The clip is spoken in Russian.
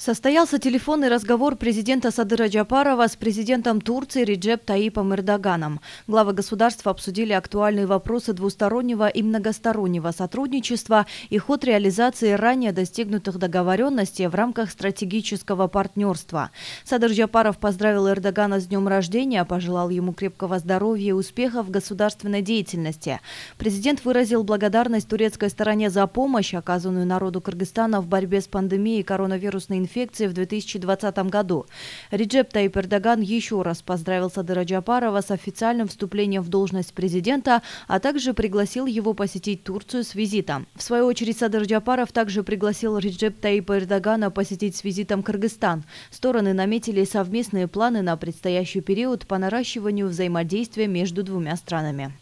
Состоялся телефонный разговор президента Садыра Джапарова с президентом Турции Реджеп Таипом Эрдоганом. Главы государства обсудили актуальные вопросы двустороннего и многостороннего сотрудничества и ход реализации ранее достигнутых договоренностей в рамках стратегического партнерства. Садыр Джапаров поздравил Эрдогана с днем рождения, пожелал ему крепкого здоровья и успехов в государственной деятельности. Президент выразил благодарность турецкой стороне за помощь, оказанную народу Кыргызстана в борьбе с пандемией коронавирусной инфекции инфекции в 2020 году. Реджеп Таип Эрдоган еще раз поздравил Садыра Джапарова с официальным вступлением в должность президента, а также пригласил его посетить Турцию с визитом. В свою очередь Садыр Джапаров также пригласил Реджеп Таипа Эрдогана посетить с визитом Кыргызстан. Стороны наметили совместные планы на предстоящий период по наращиванию взаимодействия между двумя странами.